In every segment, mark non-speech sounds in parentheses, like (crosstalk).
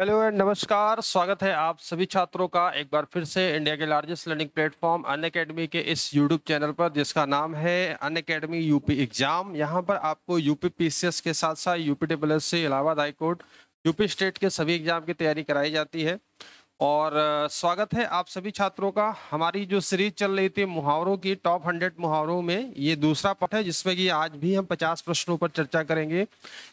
Hello and नमस्कार स्वागत है आप सभी छात्रों का एक बार फिर से इंडिया के largest learning platform Unacademy के इस यूट्यूब चैनल पर जिसका नाम है अन अकेडमी यूपी एग्जाम यहां पर आपको यूपी पीसीएस के साथ साथ यूपी टेबल सी इलाहाबाद हाईकोर्ट यूपी स्टेट के सभी एग्जाम की तैयारी कराई जाती है और स्वागत है आप सभी छात्रों का हमारी जो सीरीज चल रही थी मुहावरों की टॉप हंड्रेड मुहावरों में ये दूसरा पार्ट है जिसमें कि आज भी हम पचास प्रश्नों पर चर्चा करेंगे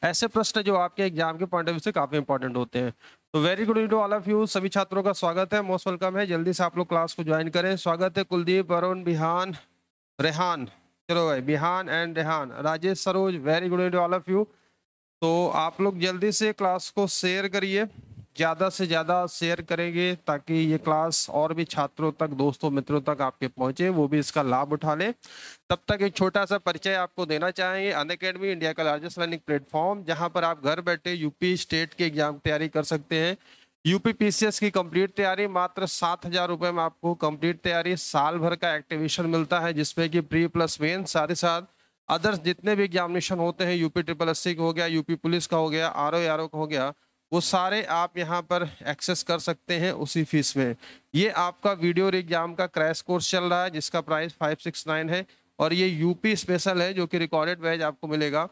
ऐसे प्रश्न जो आपके एग्जाम के पॉइंट ऑफ व्यू से काफ़ी इंपॉर्टेंट होते हैं तो very good to all of you सभी छात्रों का स्वागत है मोस्ट वेलकम है जल्दी से आप लोग क्लास को ज्वाइन करें स्वागत है कुलदीप अरुण बिहान रेहान चलो भाई Bihan and Rehan Rajesh Saroj very good to all of you तो आप लोग जल्दी से क्लास को शेयर करिए ज़्यादा से ज़्यादा शेयर करेंगे ताकि ये क्लास और भी छात्रों तक दोस्तों मित्रों तक आपके पहुँचे वो भी इसका लाभ उठा लें तब तक एक छोटा सा परिचय आपको देना चाहेंगे अन अकेडमी इंडिया का लार्जेस्ट लर्निंग प्लेटफॉर्म जहाँ पर आप घर बैठे यूपी स्टेट के एग्जाम की तैयारी कर सकते हैं यूपी पीसीएस की कंप्लीट तैयारी मात्र सात हजार रुपये में आपको कंप्लीट तैयारी साल भर का एक्टिवेशन मिलता है जिसमें कि प्री प्लस मेन साथ ही साथ अदर्स जितने भी एग्जामिनेशन होते हैं यूपी ट्रिपल एस सी का हो गया यूपी पुलिस का हो गया आर ओ का हो गया वो सारे आप यहाँ पर एक्सेस कर सकते हैं उसी फीस में ये आपका वीडियो एग्जाम का क्रैश कोर्स चल रहा है जिसका प्राइस फाइव सिक्स नाइन है और ये यूपी स्पेशल है जो कि रिकॉर्डेड बैच आपको मिलेगा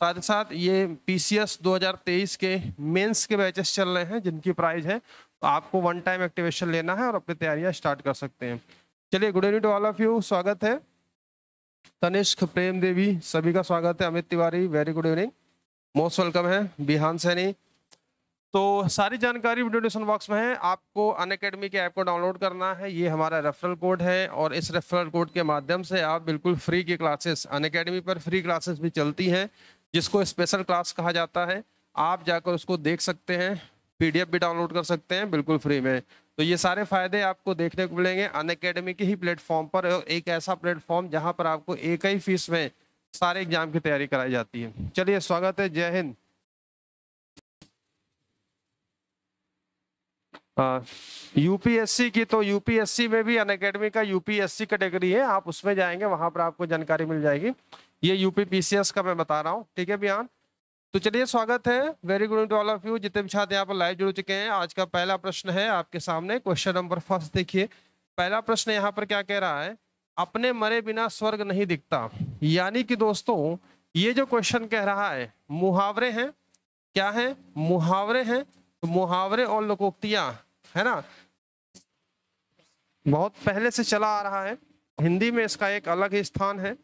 साथ ही साथ ये पी सी एस दो हज़ार तेईस के मेंस के बैचेस चल रहे हैं जिनकी प्राइस है तो आपको वन टाइम एक्टिवेशन लेना है और अपनी तैयारियाँ स्टार्ट कर सकते हैं चलिए good evening to all of you स्वागत है तनिष्क प्रेम देवी सभी का स्वागत है Amit Tiwari very good evening most welcome है बिहान सैनी तो सारी जानकारी वीडियो डिस्क्रिप्शन बॉक्स में है आपको अन अकेडमी के ऐप को डाउनलोड करना है ये हमारा रेफरल कोड है और इस रेफरल कोड के माध्यम से आप बिल्कुल फ्री की क्लासेस अन अकेडमी पर फ्री क्लासेस भी चलती हैं जिसको स्पेशल क्लास कहा जाता है आप जाकर उसको देख सकते हैं पीडीएफ भी डाउनलोड कर सकते हैं बिल्कुल फ्री में तो ये सारे फ़ायदे आपको देखने को मिलेंगे अन अकेडमी के ही प्लेटफॉर्म पर एक ऐसा प्लेटफॉर्म जहाँ पर आपको एक ही फीस में सारे एग्जाम की तैयारी कराई जाती है चलिए स्वागत है जय हिंद यूपीएससी की तो यूपीएससी में भी अनकेडमी का यूपीएससी कैटेगरी है आप उसमें जाएंगे वहां पर आपको जानकारी मिल जाएगी ये यूपी पीसीएस का मैं बता रहा हूँ ठीक है बिहार तो चलिए स्वागत है very good to all of you जितने भी छात्र यहाँ पर लाइव जुड़ चुके हैं आज का पहला प्रश्न है आपके सामने क्वेश्चन नंबर फर्स्ट देखिए पहला प्रश्न यहाँ पर क्या कह रहा है अपने मरे बिना स्वर्ग नहीं दिखता यानी कि दोस्तों ये जो क्वेश्चन कह रहा है मुहावरे हैं क्या है मुहावरे हैं तो मुहावरे और लोकोक्तियाँ है ना बहुत पहले से चला आ रहा है हिंदी में इसका एक अलग स्थान है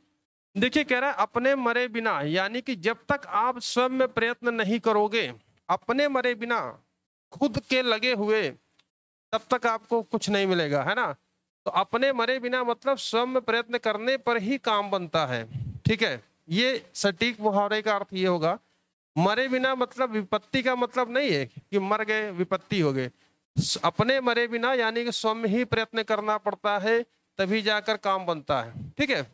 देखिए कह रहा है अपने मरे बिना यानी कि जब तक आप स्वयं में प्रयत्न नहीं करोगे अपने मरे बिना खुद के लगे हुए तब तक आपको कुछ नहीं मिलेगा है ना तो अपने मरे बिना मतलब स्वयं में प्रयत्न करने पर ही काम बनता है ठीक है ये सटीक मुहावरे का अर्थ ये होगा मरे बिना मतलब विपत्ति का मतलब नहीं है कि मर गए विपत्ति हो गए अपने मरे बिना यानी कि स्वयं ही प्रयत्न करना पड़ता है तभी जाकर काम बनता है ठीक है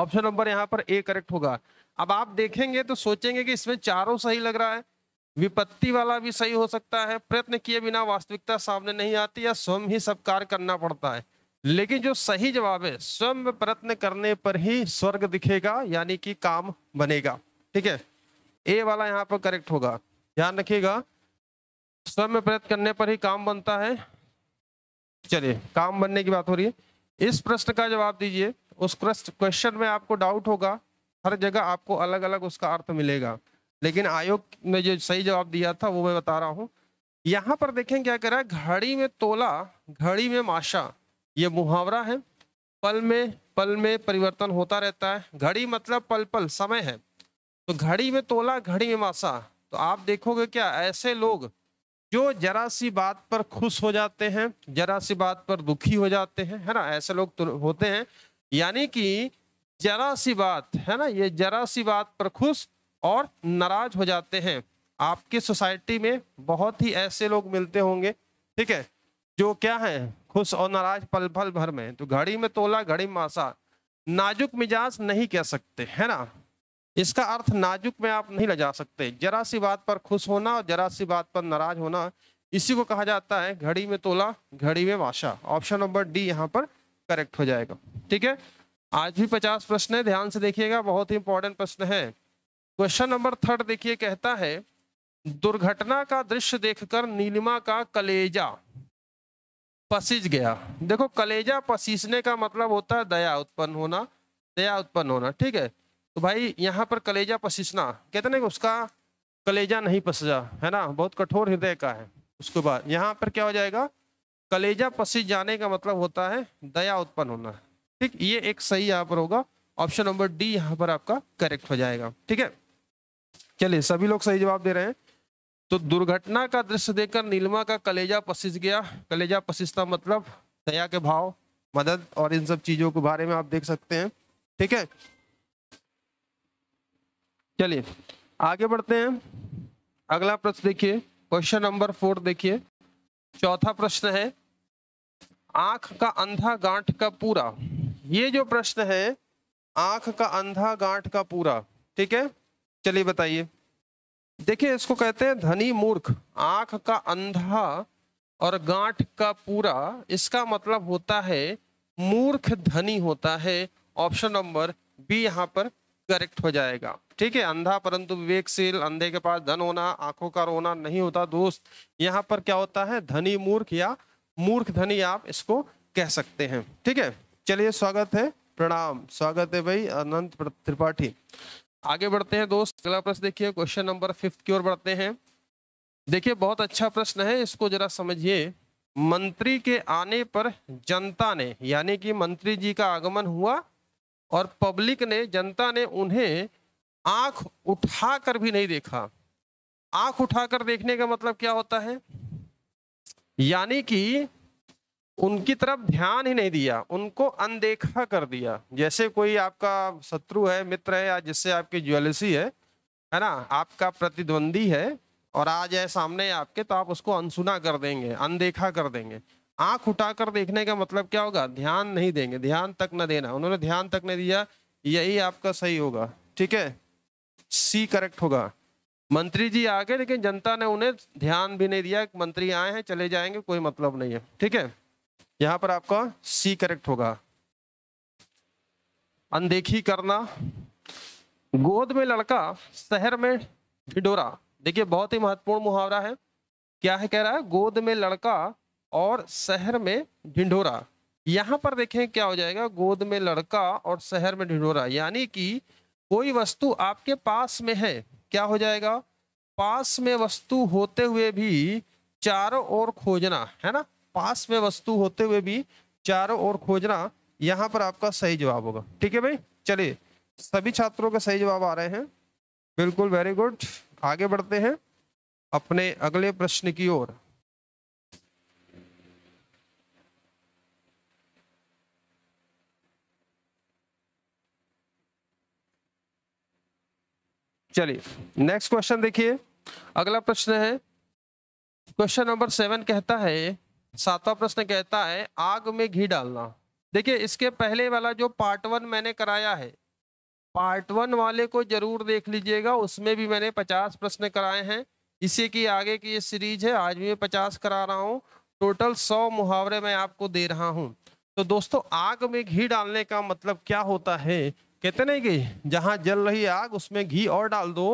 ऑप्शन नंबर यहाँ पर ए करेक्ट होगा अब आप देखेंगे तो सोचेंगे कि इसमें चारों सही लग रहा है विपत्ति वाला भी सही हो सकता है प्रयत्न किए बिना वास्तविकता सामने नहीं आती या स्वयं ही सब कार्य करना पड़ता है लेकिन जो सही जवाब है स्वयं प्रयत्न करने पर ही स्वर्ग दिखेगा यानी कि काम बनेगा ठीक है ए वाला यहाँ पर करेक्ट होगा ध्यान रखिएगा स्वयं प्रयत्न करने पर ही काम बनता है चलिए काम बनने की बात हो रही है इस प्रश्न का जवाब दीजिए उस प्रश्न क्वेश्चन में आपको डाउट होगा हर जगह आपको अलग अलग उसका अर्थ मिलेगा लेकिन आयोग ने जो सही जवाब दिया था वो मैं बता रहा हूँ यहाँ पर देखें क्या कह रहा है घड़ी में तोला घड़ी में माशा ये मुहावरा है पल में पल में परिवर्तन होता रहता है घड़ी मतलब पल पल समय है तो घड़ी में तोला घड़ी में माशा तो आप देखोगे क्या ऐसे लोग जो जरा सी बात पर खुश हो जाते हैं जरा सी बात पर दुखी हो जाते हैं है ना ऐसे लोग तो होते हैं यानी कि जरा सी बात है ना ये जरा सी बात पर खुश और नाराज हो जाते हैं आपके सोसाइटी में बहुत ही ऐसे लोग मिलते होंगे ठीक है जो क्या है खुश और नाराज पल पल भर में तो घड़ी में तोला घड़ी मासा नाजुक मिजाज नहीं कह सकते है ना इसका अर्थ नाजुक में आप नहीं ले जा सकते जरा सी बात पर खुश होना और जरा सी बात पर नाराज होना इसी को कहा जाता है घड़ी में तोला घड़ी में वाशा ऑप्शन नंबर डी यहाँ पर करेक्ट हो जाएगा ठीक है आज भी पचास प्रश्न है ध्यान से देखिएगा बहुत ही इंपॉर्टेंट प्रश्न है क्वेश्चन नंबर थर्ड देखिए कहता है दुर्घटना का दृश्य देखकर नीलिमा का कलेजा पसीज गया देखो कलेजा पसीसने का मतलब होता है दया उत्पन्न होना दया उत्पन्न होना ठीक है तो भाई यहाँ पर कलेजा पसीसना कहते ना कि उसका कलेजा नहीं पसजा है ना बहुत कठोर हृदय का है उसके बाद यहाँ पर क्या हो जाएगा कलेजा पसी जाने का मतलब होता है दया उत्पन्न होना ठीक ये एक सही यहाँ पर होगा ऑप्शन नंबर डी यहाँ पर आपका करेक्ट हो जाएगा ठीक है चलिए सभी लोग सही जवाब दे रहे हैं तो दुर्घटना का दृश्य देखकर नीलमा का कलेजा पसीस गया कलेजा पसीसना मतलब दया के भाव मदद और इन सब चीजों के बारे में आप देख सकते हैं ठीक है चलिए आगे बढ़ते हैं अगला प्रश्न देखिए क्वेश्चन नंबर फोर देखिए चौथा प्रश्न है आंख का अंधा गांठ का पूरा ये जो प्रश्न है आंख का अंधा गांठ का पूरा ठीक है चलिए बताइए देखिए इसको कहते हैं धनी मूर्ख आंख का अंधा और गांठ का पूरा इसका मतलब होता है मूर्ख धनी होता है ऑप्शन नंबर बी यहां पर करेक्ट हो जाएगा ठीक है अंधा परंतु विवेकशील अंधे के पास धन होना आंखों का रोना नहीं होता दोस्त यहाँ पर क्या होता है धनी मूर्ख या मूर्ख धनी आप इसको कह सकते हैं ठीक है चलिए स्वागत है प्रणाम स्वागत है भाई अनंत त्रिपाठी आगे बढ़ते हैं दोस्त अगला प्रश्न देखिए क्वेश्चन नंबर फिफ्थ की ओर बढ़ते हैं देखिए बहुत अच्छा प्रश्न है इसको जरा समझिए मंत्री के आने पर जनता ने यानी कि मंत्री जी का आगमन हुआ और पब्लिक ने जनता ने उन्हें आंख उठा कर भी नहीं देखा आंख उठाकर देखने का मतलब क्या होता है यानी कि उनकी तरफ ध्यान ही नहीं दिया उनको अनदेखा कर दिया जैसे कोई आपका शत्रु है मित्र है या जिससे आपकी ज्वेलसी है है ना आपका प्रतिद्वंदी है और आ जाए सामने आपके तो आप उसको अनसुना कर देंगे अनदेखा कर देंगे आंख उठाकर देखने का मतलब क्या होगा ध्यान नहीं देंगे ध्यान तक न देना उन्होंने ध्यान तक नहीं दिया यही आपका सही होगा ठीक है सी करेक्ट होगा मंत्री जी आ गए लेकिन जनता ने उन्हें ध्यान भी नहीं दिया मंत्री आए हैं चले जाएंगे कोई मतलब नहीं है ठीक है यहाँ पर आपका सी करेक्ट होगा अनदेखी करना गोद में लड़का शहर में ढिडोरा देखिए बहुत ही महत्वपूर्ण मुहावरा है क्या है कह रहा है गोद में लड़का और शहर में ढिंढोरा यहाँ पर देखें क्या हो जाएगा गोद में लड़का और शहर में ढिंढोरा यानी कि कोई वस्तु आपके पास में है क्या हो जाएगा पास में वस्तु होते हुए भी चारों ओर खोजना है ना पास में वस्तु होते हुए भी चारों ओर खोजना यहाँ पर आपका सही जवाब होगा ठीक है भाई चलिए सभी छात्रों के सही जवाब आ रहे हैं बिल्कुल वेरी गुड आगे बढ़ते हैं अपने अगले प्रश्न की ओर चलिए नेक्स्ट क्वेश्चन देखिए अगला प्रश्न है क्वेश्चन नंबर सेवन कहता है सातवां प्रश्न कहता है आग में घी डालना देखिए इसके पहले वाला जो पार्ट वन मैंने कराया है पार्ट वन वाले को जरूर देख लीजिएगा उसमें भी मैंने पचास प्रश्न कराए हैं इसी की आगे की ये सीरीज है आज भी मैं पचास करा रहा हूँ टोटल सौ मुहावरे मैं आपको दे रहा हूँ तो दोस्तों आग में घी डालने का मतलब क्या होता है कहते नहीं कि जहाँ जल रही आग उसमें घी और डाल दो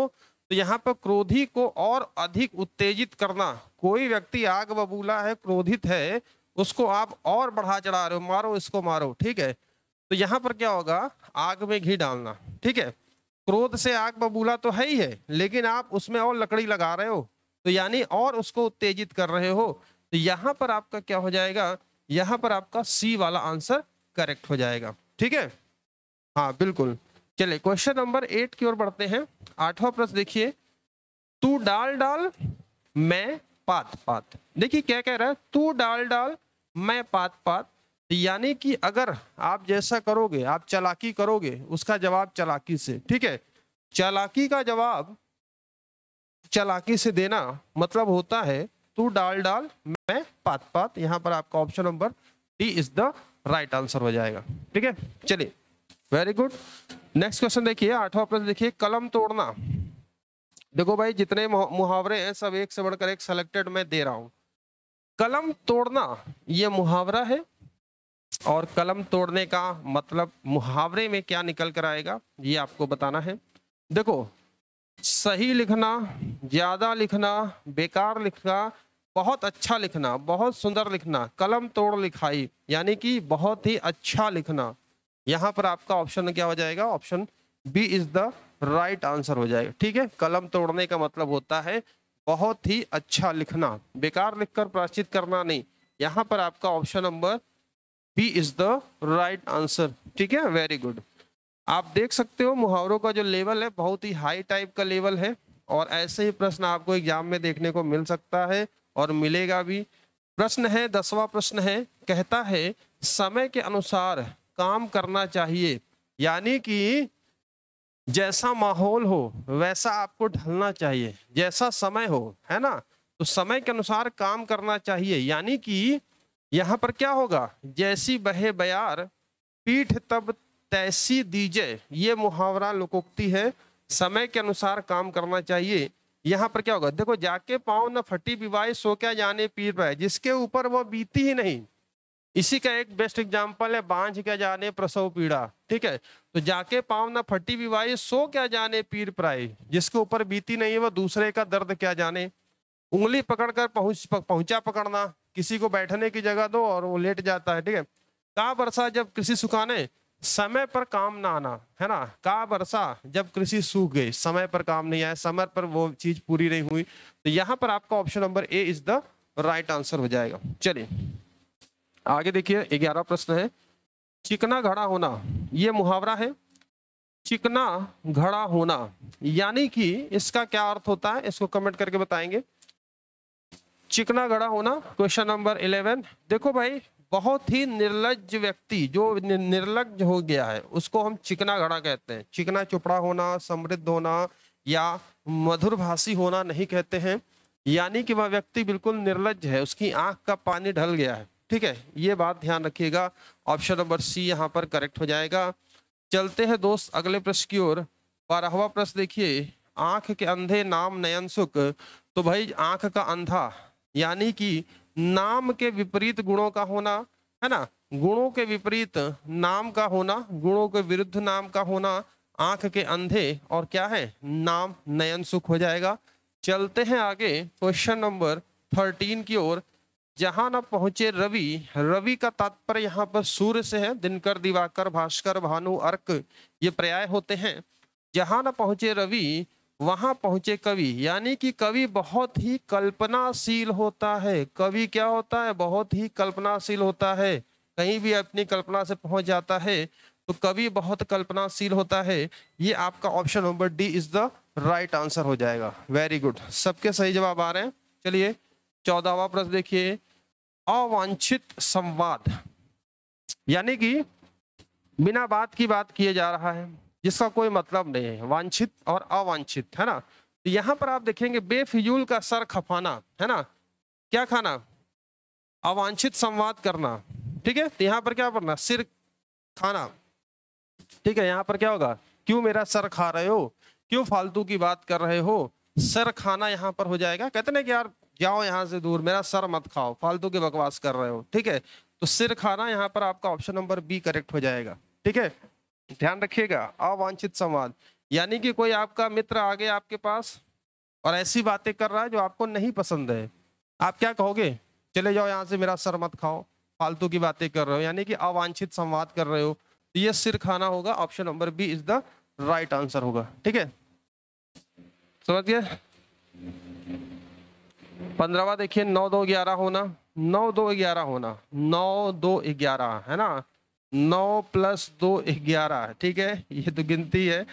तो यहाँ पर क्रोधी को और अधिक उत्तेजित करना कोई व्यक्ति आग बबूला है क्रोधित है उसको आप और बढ़ा चढ़ा रहे हो मारो इसको मारो ठीक है तो यहाँ पर क्या होगा आग में घी डालना ठीक है क्रोध से आग बबूला तो है ही है लेकिन आप उसमें और लकड़ी लगा रहे हो तो यानी और उसको उत्तेजित कर रहे हो तो यहाँ पर आपका क्या हो जाएगा यहाँ पर आपका सी वाला आंसर करेक्ट हो जाएगा ठीक है हाँ बिल्कुल चलिए क्वेश्चन नंबर एट की ओर बढ़ते हैं आठवां प्रश्न देखिए तू डाल डाल मैं पात पात देखिए क्या कह रहा है तू डाल डाल मैं पात पात यानी कि अगर आप जैसा करोगे आप चलाकी करोगे उसका जवाब चलाकी से ठीक है चलाकी का जवाब चलाकी से देना मतलब होता है तू डाल डाल मैं पात पात यहाँ पर आपका option number D is the right answer हो जाएगा ठीक है चलिए वेरी गुड नेक्स्ट क्वेश्चन देखिए आठवां प्रश्न देखिए कलम तोड़ना देखो भाई जितने मुहावरे हैं सब एक से बढ़कर एक सेलेक्टेड मैं दे रहा हूं कलम तोड़ना ये मुहावरा है और कलम तोड़ने का मतलब मुहावरे में क्या निकल कर आएगा ये आपको बताना है देखो सही लिखना ज़्यादा लिखना बेकार लिखना बहुत अच्छा लिखना बहुत सुंदर लिखना कलम तोड़ लिखाई यानी कि बहुत ही अच्छा लिखना यहाँ पर आपका ऑप्शन क्या हो जाएगा option B is the right answer हो जाएगा ठीक है कलम तोड़ने का मतलब होता है बहुत ही अच्छा लिखना बेकार लिखकर प्राश्चित करना नहीं यहाँ पर आपका option number B is the right answer ठीक है वेरी गुड आप देख सकते हो मुहावरों का जो लेवल है बहुत ही हाई टाइप का लेवल है और ऐसे ही प्रश्न आपको एग्जाम में देखने को मिल सकता है और मिलेगा भी प्रश्न है दसवा प्रश्न है कहता है समय के अनुसार काम करना चाहिए यानी कि जैसा माहौल हो वैसा आपको ढलना चाहिए जैसा समय हो है ना तो समय के अनुसार काम करना चाहिए यानी कि यहाँ पर क्या होगा जैसी बहे बयार पीठ तब तैसी दीजे ये मुहावरा लोकोक्ति है समय के अनुसार काम करना चाहिए यहाँ पर क्या होगा देखो जाके पाँव न फटी बिवाई सो क्या जाने पीर पाए जिसके ऊपर वह बीती ही नहीं इसी का एक बेस्ट एग्जाम्पल है बांझ क्या जाने प्रसव पीड़ा ठीक है तो जाके पाव ना फटी विवाही सो क्या जाने पीर प्राय जिसके ऊपर बीती नहीं है वह दूसरे का दर्द क्या जाने उंगली पकड़कर पहुंच पहुंचा पकड़ना किसी को बैठने की जगह दो और वो लेट जाता है ठीक है का बरसा जब कृषि सुखाने समय पर काम ना आना है ना का बरसा जब कृषि सूख गई समय पर काम नहीं आया समय पर वो चीज पूरी नहीं हुई तो यहाँ पर आपका option number A is the right answer हो जाएगा चलिए आगे देखिए ग्यारह प्रश्न है चिकना घड़ा होना ये मुहावरा है चिकना घड़ा होना यानी कि इसका क्या अर्थ होता है इसको कमेंट करके बताएंगे चिकना घड़ा होना क्वेश्चन नंबर इलेवन देखो भाई बहुत ही निर्लज व्यक्ति जो निर्लज हो गया है उसको हम चिकना घड़ा कहते हैं चिकना चुपड़ा होना समृद्ध होना या मधुरभाषी होना नहीं कहते हैं यानी कि वह व्यक्ति बिल्कुल निर्लज है उसकी आंख का पानी ढल गया है ठीक है ये बात ध्यान रखिएगा ऑप्शन नंबर सी यहाँ पर करेक्ट हो जाएगा चलते हैं दोस्त अगले प्रश्न की ओर बारहवा प्रश्न देखिए आंख के अंधे नाम नयन सुख तो भाई आंख का अंधा यानी कि नाम के विपरीत गुणों का होना है ना गुणों के विपरीत नाम का होना गुणों के विरुद्ध नाम का होना आंख के अंधे और क्या है नाम नयन सुख हो जाएगा चलते हैं आगे क्वेश्चन नंबर थर्टीन की ओर जहां न पहुंचे रवि रवि का तात्पर्य यहाँ पर सूर्य से है दिनकर दिवाकर भास्कर भानु अर्क ये पर्याय होते हैं जहां न पहुंचे रवि वहां पहुंचे कवि यानी कि कवि बहुत ही कल्पनाशील होता है कवि क्या होता है बहुत ही कल्पनाशील होता है कहीं भी अपनी कल्पना से पहुंच जाता है तो कवि बहुत कल्पनाशील होता है ये आपका option number D is the right answer हो जाएगा वेरी गुड सबके सही जवाब आ रहे हैं चलिए चौदहवा प्रश्न देखिए अवांछित संवाद यानी कि बिना बात की बात किए जा रहा है जिसका कोई मतलब नहीं है वांछित और अवांछित है ना तो यहाँ पर आप देखेंगे बेफिजूल का सर खपाना है ना क्या खाना अवांछित संवाद करना ठीक है तो यहाँ पर क्या करना सिर खाना ठीक है यहाँ पर क्या होगा क्यों मेरा सर खा रहे हो क्यों फालतू की बात कर रहे हो सर खाना यहाँ पर हो जाएगा कहते ना कि यार जाओ यहाँ से दूर मेरा सर मत खाओ फालतू की बकवास कर रहे हो ठीक है तो सिर खाना यहाँ पर आपका ऑप्शन नंबर बी करेक्ट हो जाएगा ठीक है ध्यान रखिएगा अवांछित संवाद यानी कि कोई आपका मित्र आ गया आपके पास और ऐसी बातें कर रहा है जो आपको नहीं पसंद है आप क्या कहोगे चले जाओ यहाँ से मेरा सर मत खाओ फालतू की बातें कर रहे हो यानी कि अवांछित संवाद कर रहे हो तो ये सिर खाना होगा option number B is the right answer होगा ठीक है समझ गए पंद्रहवा देखिए नौ दो ग्यारह होना नौ दो ग्यारह होना नौ दो ग्यारह है ना नौ प्लस दो ग्यारह ठीक है ये तो गिनती है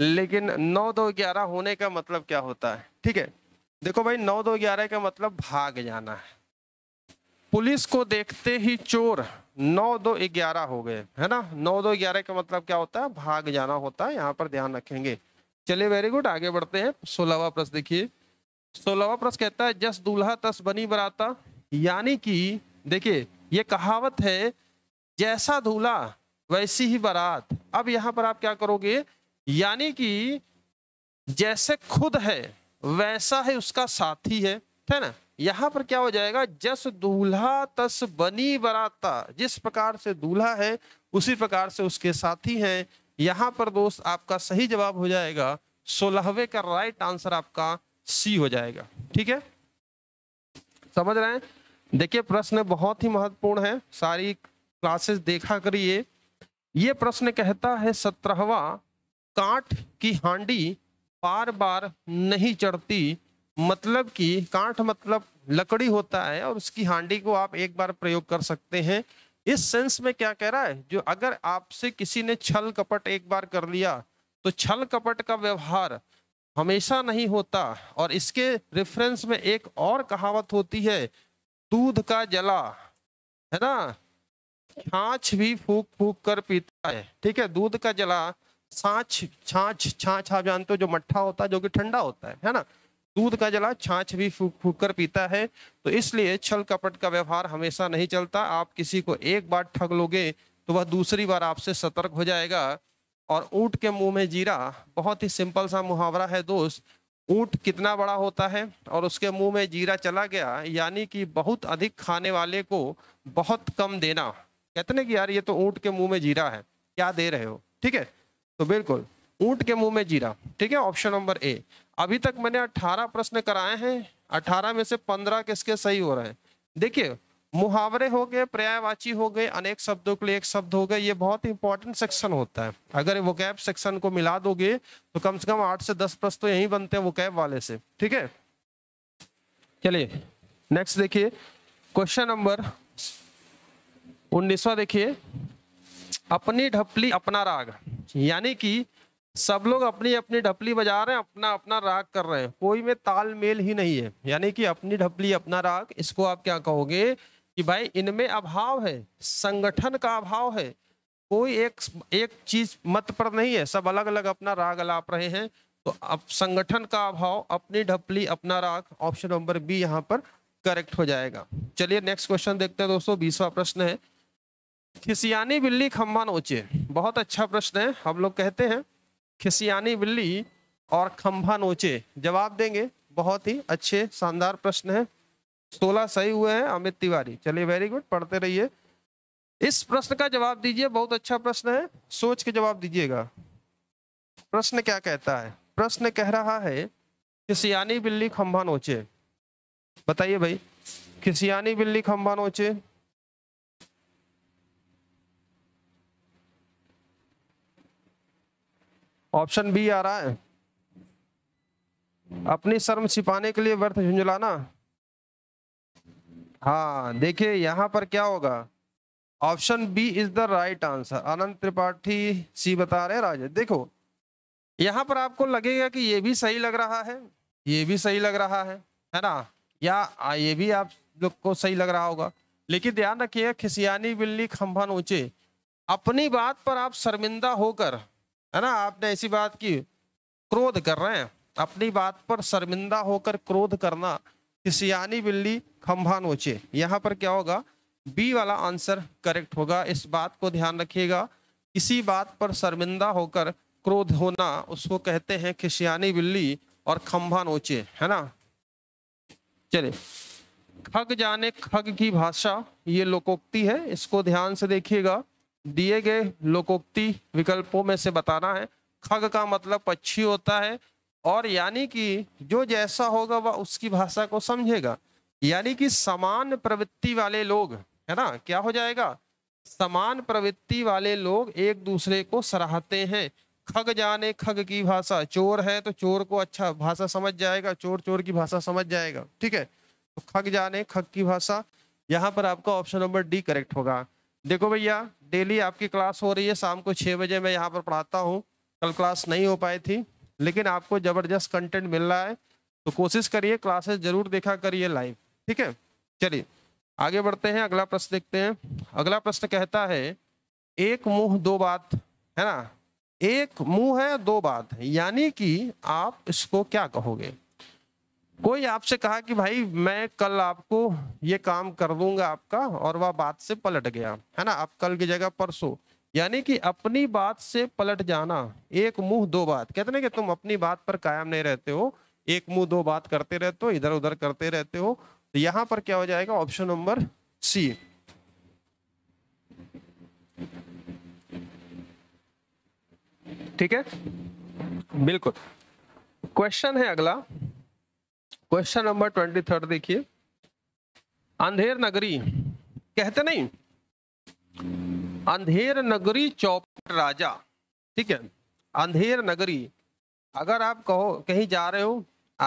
लेकिन नौ दो ग्यारह होने का मतलब क्या होता है ठीक है देखो भाई नौ दो ग्यारह का मतलब भाग जाना है पुलिस को देखते ही चोर नौ दो ग्यारह हो गए है ना नौ दो ग्यारह का मतलब क्या होता है भाग जाना होता है यहाँ पर ध्यान रखेंगे चलिए वेरी गुड आगे बढ़ते हैं सोलहवा प्रश्न देखिए सोलहवा तो प्रश्न कहता है जस दूल्हा तस बनी बराता यानी कि देखिए ये कहावत है जैसा दूल्हा वैसी ही बारात अब यहाँ पर आप क्या करोगे यानी कि जैसे खुद है वैसा है उसका साथी है है ना यहाँ पर क्या हो जाएगा जस दूल्हा तस बनी बराता जिस प्रकार से दूल्हा है उसी प्रकार से उसके साथी हैं यहाँ पर दोस्त आपका सही जवाब हो जाएगा सोलहवे का राइट आंसर आपका सी हो जाएगा ठीक है समझ रहे हैं देखिए प्रश्न बहुत ही महत्वपूर्ण है सारी क्लासेस देखा करिए ये प्रश्न कहता है सत्रहवा कांट की हांडी बार बार नहीं चढ़ती मतलब कि काठ मतलब लकड़ी होता है और उसकी हांडी को आप एक बार प्रयोग कर सकते हैं इस सेंस में क्या कह रहा है जो अगर आपसे किसी ने छल कपट एक बार कर लिया तो छल कपट का व्यवहार हमेशा नहीं होता और इसके रेफरेंस में एक और कहावत होती है दूध का जला है ना छाछ भी फूक फूक कर पीता है ठीक है दूध का जला छाछ छाछ छाछ आप जानते हो जो मट्ठा होता है जो कि ठंडा होता है है ना दूध का जला छाछ भी फूक फूक कर पीता है तो इसलिए छल कपट का व्यवहार हमेशा नहीं चलता आप किसी को एक बार ठग लोगे तो वह दूसरी बार आपसे सतर्क हो जाएगा और ऊँट के मुंह में जीरा बहुत ही सिंपल सा मुहावरा है दोस्त ऊँट कितना बड़ा होता है और उसके मुंह में जीरा चला गया यानी कि बहुत अधिक खाने वाले को बहुत कम देना कहते ना कि यार ये तो ऊँट के मुंह में जीरा है क्या दे रहे हो ठीक है तो बिल्कुल ऊँट के मुंह में जीरा ठीक है ऑप्शन नंबर ए अभी तक मैंने अट्ठारह प्रश्न कराए हैं अट्ठारह में से पंद्रह किसके सही हो रहे हैं देखिए मुहावरे हो गए पर्यायवाची हो गए अनेक शब्दों के लिए एक शब्द हो गए ये बहुत इंपॉर्टेंट सेक्शन होता है अगर वो कैब सेक्शन को मिला दोगे तो कम से कम आठ से दस प्रश्न तो यही बनते हैं वो कैब वाले से ठीक है चलिए नेक्स्ट देखिए क्वेश्चन नंबर उन्नीसवा देखिए अपनी ढपली अपना राग यानी कि सब लोग अपनी अपनी ढपली बजा रहे हैं अपना अपना राग कर रहे हैं कोई में तालमेल ही नहीं है यानी कि अपनी ढपली अपना राग इसको आप क्या कहोगे कि भाई इनमें अभाव है संगठन का अभाव है कोई एक एक चीज मत पर नहीं है सब अलग अलग अपना राग अलाप रहे हैं तो अब संगठन का अभाव अपनी ढपली अपना राग ऑप्शन नंबर बी यहाँ पर करेक्ट हो जाएगा चलिए नेक्स्ट क्वेश्चन देखते हैं दोस्तों बीसवा प्रश्न है खिसियानी बिल्ली खम्बा नोचे बहुत अच्छा प्रश्न है हम लोग कहते हैं खिसियानी बिल्ली और खम्भा नोचे जवाब देंगे बहुत ही अच्छे शानदार प्रश्न है सोलह सही हुए हैं अमित तिवारी चलिए वेरी गुड पढ़ते रहिए इस प्रश्न का जवाब दीजिए बहुत अच्छा प्रश्न है सोच के जवाब दीजिएगा प्रश्न क्या कहता है प्रश्न कह रहा है कि सियानी बिल्ली खंभा नोचे बताइए भाई कि सियानी बिल्ली खंभा नोचे ऑप्शन बी आ रहा है अपनी शर्म छिपाने के लिए व्यर्थ झुंझलाना हाँ देखिए यहाँ पर क्या होगा option B is the right answer Anant Tripathi C बता रहे राजेश देखो यहाँ पर आपको लगेगा कि ये भी सही लग रहा है ये भी सही लग रहा है है ना या ये भी आप लोग को सही लग रहा होगा लेकिन ध्यान रखिए खिसियानी बिल्ली खम्भन ऊंचे अपनी बात पर आप शर्मिंदा होकर है ना आपने ऐसी बात की क्रोध कर रहे हैं अपनी बात पर शर्मिंदा होकर क्रोध करना खिसियानी बिल्ली खम्भान ऊंचे यहाँ पर क्या होगा बी वाला आंसर करेक्ट होगा इस बात को ध्यान रखिएगा किसी बात पर शर्मिंदा होकर क्रोध होना उसको कहते हैं खिसियानी बिल्ली और खम्भान नोचे है ना चले खग जाने खग की भाषा ये लोकोक्ति है इसको ध्यान से देखिएगा दिए गए लोकोक्ति विकल्पों में से बताना है खग का मतलब पक्षी होता है और यानी कि जो जैसा होगा वह उसकी भाषा को समझेगा यानी कि समान प्रवृत्ति वाले लोग है ना क्या हो जाएगा समान प्रवृत्ति वाले लोग एक दूसरे को सराहते हैं खग जाने खग की भाषा चोर है तो चोर को अच्छा भाषा समझ जाएगा चोर चोर की भाषा समझ जाएगा ठीक है तो खग जाने खग की भाषा यहाँ पर आपका ऑप्शन नंबर डी करेक्ट होगा देखो भैया डेली आपकी क्लास हो रही है शाम को छः बजे मैं यहाँ पर पढ़ाता हूँ कल क्लास नहीं हो पाई थी लेकिन आपको ज़बरदस्त कंटेंट मिल रहा है तो कोशिश करिए क्लासेस ज़रूर देखा करिए लाइव ठीक है चलिए आगे बढ़ते हैं अगला प्रश्न देखते हैं अगला प्रश्न कहता है एक मुंह दो बात है ना एक मुंह है दो बात यानी कि आप इसको क्या कहोगे कोई आपसे कहा कि भाई मैं कल आपको ये काम कर दूंगा आपका और वह बात से पलट गया है ना आप कल की जगह परसों यानी कि अपनी बात से पलट जाना एक मुंह दो बात कहते ना कि तुम अपनी बात पर कायम नहीं रहते हो एक मुंह दो बात करते रहते हो इधर उधर करते रहते हो तो यहां पर क्या हो जाएगा ऑप्शन नंबर सी ठीक है बिल्कुल क्वेश्चन है अगला क्वेश्चन नंबर ट्वेंटी थर्ड देखिए अंधेर नगरी कहते नहीं अंधेर नगरी चौपट राजा ठीक है अंधेर नगरी अगर आप कहो कहीं जा रहे हो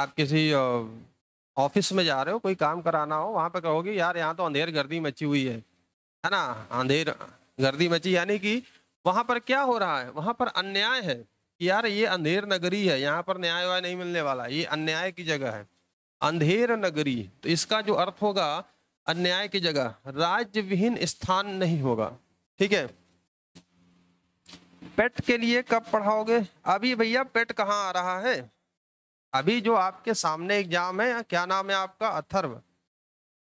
आप किसी ऑफिस में जा रहे हो कोई काम कराना हो वहाँ पे कहोगे यार यहाँ तो अंधेर गर्दी मची हुई है है ना अंधेर गर्दी मची यानी कि वहाँ पर क्या हो रहा है वहाँ पर अन्याय है कि यार ये अंधेर नगरी है यहाँ पर न्याय वाय नहीं मिलने वाला ये अन्याय की जगह है अंधेर नगरी तो इसका जो अर्थ होगा अन्याय की जगह राज्य विहीन स्थान नहीं होगा ठीक है पेट के लिए कब पढ़ाओगे अभी भैया पेट कहाँ आ रहा है अभी जो आपके सामने एग्जाम है क्या नाम है आपका अथर्व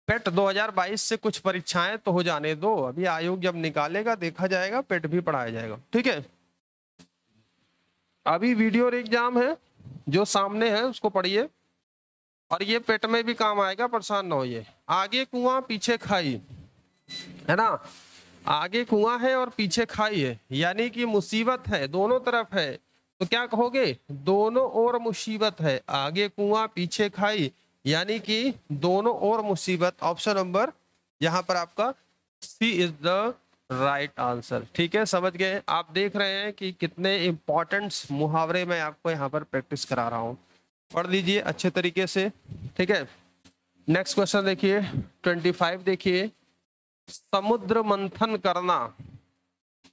पेट 2022 से कुछ परीक्षाएं तो हो जाने दो अभी आयोग जब निकालेगा देखा जाएगा पेट भी पढ़ाया जाएगा ठीक है अभी वीडियो एग्जाम है जो सामने है उसको पढ़िए और ये पेट में भी काम आएगा परेशान ना होइए आगे कुआं पीछे खाई है ना आगे कुआं है और पीछे खाई है यानी कि मुसीबत है दोनों तरफ है तो क्या कहोगे दोनों ओर मुसीबत है आगे कुआं पीछे खाई यानी कि दोनों ओर मुसीबत ऑप्शन नंबर यहां पर आपका C is the right answer ठीक है समझ गए आप देख रहे हैं कि कितने इंपॉर्टेंट मुहावरे मैं आपको यहां पर प्रैक्टिस करा रहा हूं पढ़ लीजिए अच्छे तरीके से ठीक है नेक्स्ट क्वेश्चन देखिए ट्वेंटी फाइव देखिए समुद्र मंथन करना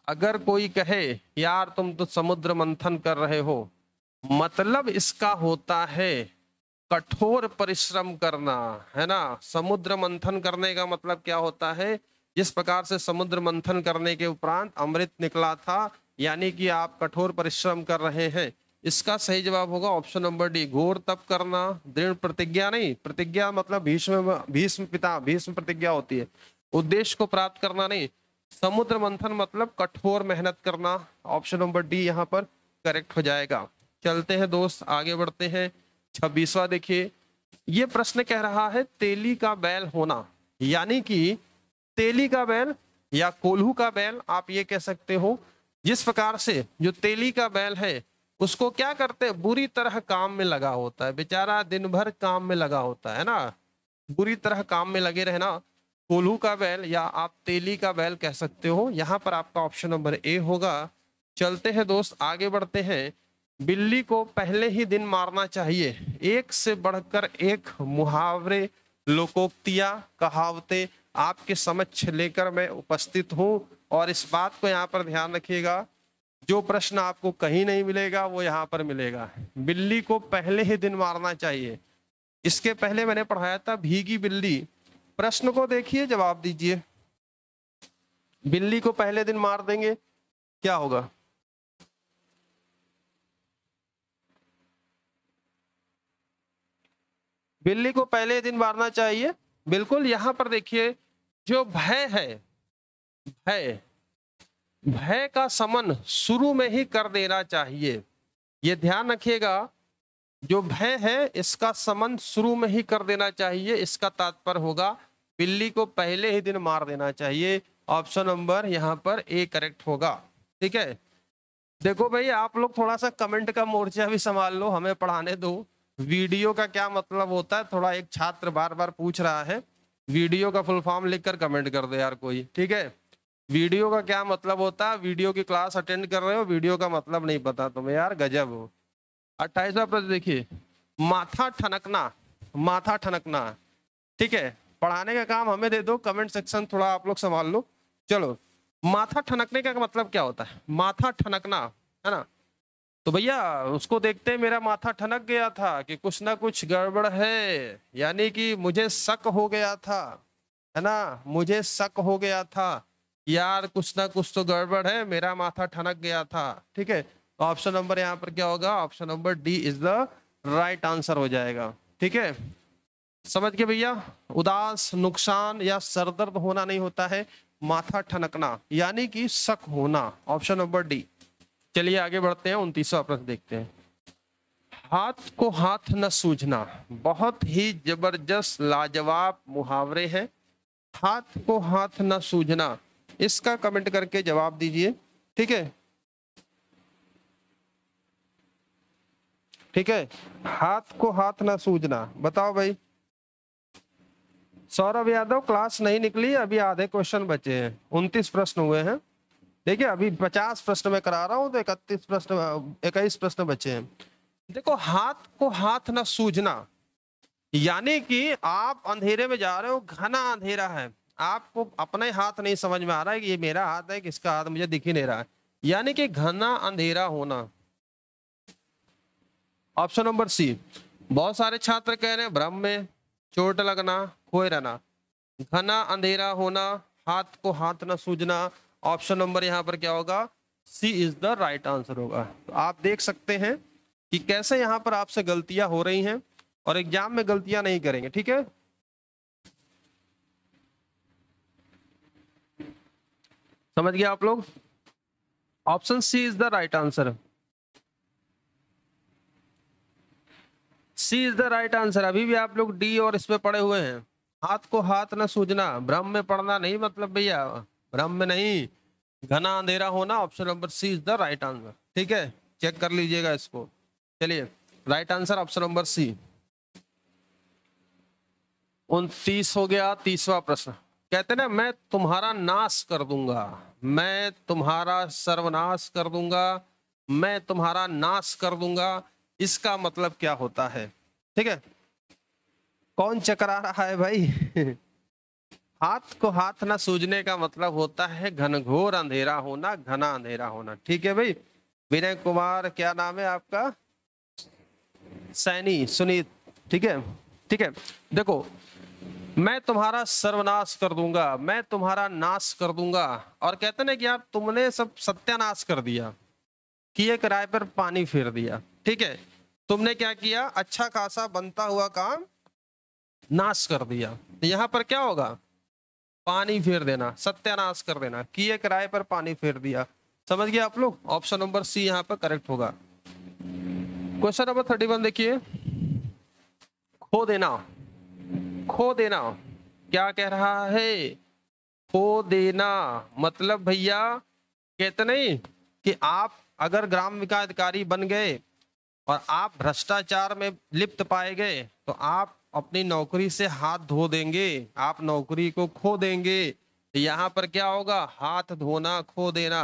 अगर कोई कहे यार तुम तो समुद्र मंथन कर रहे हो मतलब इसका होता है कठोर परिश्रम करना है ना समुद्र मंथन करने का मतलब क्या होता है जिस प्रकार से समुद्र मंथन करने के उपरांत अमृत निकला था यानी कि आप कठोर परिश्रम कर रहे हैं इसका सही जवाब होगा ऑप्शन नंबर डी घोर तप करना दृढ़ प्रतिज्ञा नहीं प्रतिज्ञा मतलब भीष्म भीष्म पिता भीष्म प्रतिज्ञा होती है उद्देश्य को प्राप्त करना नहीं समुद्र मंथन मतलब कठोर मेहनत करना ऑप्शन नंबर डी यहाँ पर करेक्ट हो जाएगा चलते हैं दोस्त आगे बढ़ते हैं छब्बीसवा देखिए ये प्रश्न कह रहा है तेली का बैल होना यानी कि तेली का बैल या कोल्हू का बैल आप ये कह सकते हो जिस प्रकार से जो तेली का बैल है उसको क्या करते हैं बुरी तरह काम में लगा होता है बेचारा दिन भर काम में लगा होता है ना बुरी तरह काम में लगे रहना कोल्हू का बैल या आप तेली का बैल कह सकते हो यहाँ पर आपका ऑप्शन नंबर ए होगा चलते हैं दोस्त आगे बढ़ते हैं बिल्ली को पहले ही दिन मारना चाहिए एक से बढ़कर एक मुहावरे लोकोक्तियां कहावतें आपके समक्ष लेकर मैं उपस्थित हूँ और इस बात को यहाँ पर ध्यान रखिएगा जो प्रश्न आपको कहीं नहीं मिलेगा वो यहाँ पर मिलेगा बिल्ली को पहले ही दिन मारना चाहिए इसके पहले मैंने पढ़ाया था भीगी बिल्ली प्रश्न को देखिए जवाब दीजिए बिल्ली को पहले दिन मार देंगे क्या होगा बिल्ली को पहले दिन मारना चाहिए बिल्कुल यहां पर देखिए जो भय है भय भय का समन शुरू में ही कर देना चाहिए ये ध्यान रखिएगा जो भय है इसका समन शुरू में ही कर देना चाहिए इसका तात्पर्य होगा बिल्ली को पहले ही दिन मार देना चाहिए ऑप्शन नंबर यहाँ पर ए करेक्ट होगा ठीक है देखो भाई आप लोग थोड़ा सा कमेंट का मोर्चा भी संभाल लो हमें पढ़ाने दो वीडियो का क्या मतलब होता है थोड़ा एक छात्र बार बार पूछ रहा है वीडियो का फुल फॉर्म लिख कर कमेंट कर दो यार कोई ठीक है वीडियो का क्या मतलब होता है वीडियो की क्लास अटेंड कर रहे हो वीडियो का मतलब नहीं पता तुम्हें यार गजब हो अट्ठाईसवा प्रश्न देखिए माथा ठनकना माथा ठनकना ठीक है पढ़ाने का काम हमें दे दो कमेंट सेक्शन थोड़ा आप लोग संभाल लो चलो माथा ठनकने का मतलब क्या होता है माथा ठनकना है ना तो भैया उसको देखते हैं मेरा माथा ठनक गया था कि कुछ ना कुछ गड़बड़ है यानी कि मुझे शक हो गया था है ना मुझे शक हो गया था यार कुछ ना कुछ तो गड़बड़ है मेरा माथा ठनक गया था ठीक है ऑप्शन नंबर यहाँ पर क्या होगा option number D is the right answer हो जाएगा ठीक है समझ गए भैया उदास नुकसान या सरदर्द होना नहीं होता है माथा ठनकना यानी कि शक होना ऑप्शन नंबर डी चलिए आगे बढ़ते हैं उनतीसवा प्रश्न देखते हैं हाथ को हाथ न सूझना बहुत ही जबरदस्त लाजवाब मुहावरे हैं हाथ को हाथ न सूझना इसका कमेंट करके जवाब दीजिए ठीक है ठीक है हाथ को हाथ ना सूझना बताओ भाई सौरभ यादव क्लास नहीं निकली अभी आधे क्वेश्चन बचे हैं उनतीस प्रश्न हुए हैं देखिए अभी पचास प्रश्न में करा रहा हूँ तो इकतीस प्रश्न इक्कीस प्रश्न बचे हैं देखो हाथ को हाथ ना सूझना यानी कि आप अंधेरे में जा रहे हो घना अंधेरा है आपको अपने हाथ नहीं समझ में आ रहा है कि ये मेरा हाथ है किसका हाथ मुझे दिख ही नहीं रहा है यानी कि घना अंधेरा होना ऑप्शन नंबर सी बहुत सारे छात्र कह रहे हैं भ्रम में चोट लगना खोए रहना घना अंधेरा होना हाथ को हाथ ना सूझना ऑप्शन नंबर यहाँ पर क्या होगा C is the right answer होगा तो आप देख सकते हैं कि कैसे यहाँ पर आपसे गलतियां हो रही हैं और एग्जाम में गलतियां नहीं करेंगे ठीक है समझ गया आप लोग option C is the right answer C is the right answer अभी भी आप लोग डी और इसमें पड़े हुए हैं हाथ को हाथ न सूझना भ्रम में पड़ना नहीं मतलब भैया भ्रम में नहीं घना अंधेरा होना option number C is the right answer ठीक है चेक कर लीजिएगा इसको चलिए right answer option number C उनतीस हो गया तीसवा प्रश्न कहते ना मैं तुम्हारा नाश कर दूंगा मैं तुम्हारा सर्वनाश कर दूंगा मैं तुम्हारा नाश कर दूंगा इसका मतलब क्या होता है ठीक है कौन चकरा रहा है भाई हाथ को हाथ ना सूझने का मतलब होता है घनघोर अंधेरा होना घना अंधेरा होना ठीक है भाई विनय कुमार क्या नाम है आपका सैनी सुनीत ठीक है ठीक है देखो मैं तुम्हारा सर्वनाश कर दूंगा मैं तुम्हारा नाश कर दूंगा और कहते ना कि यार तुमने सब सत्यानाश कर दिया कि एक राय पर पानी फेर दिया ठीक है तुमने क्या किया अच्छा खासा बनता हुआ काम नाश कर दिया यहाँ पर क्या होगा पानी फेर देना सत्यानाश कर देना किए किराए पर पानी फेर दिया समझ गया आप लोग ऑप्शन नंबर सी यहाँ पर करेक्ट होगा क्वेश्चन नंबर थर्टी वन देखिए खो देना खो देना क्या कह रहा है खो देना मतलब भैया कहते नहीं कि आप अगर ग्राम विकास अधिकारी बन गए और आप भ्रष्टाचार में लिप्त पाए गए तो आप अपनी नौकरी से हाथ धो देंगे आप नौकरी को खो देंगे यहाँ पर क्या होगा हाथ धोना खो देना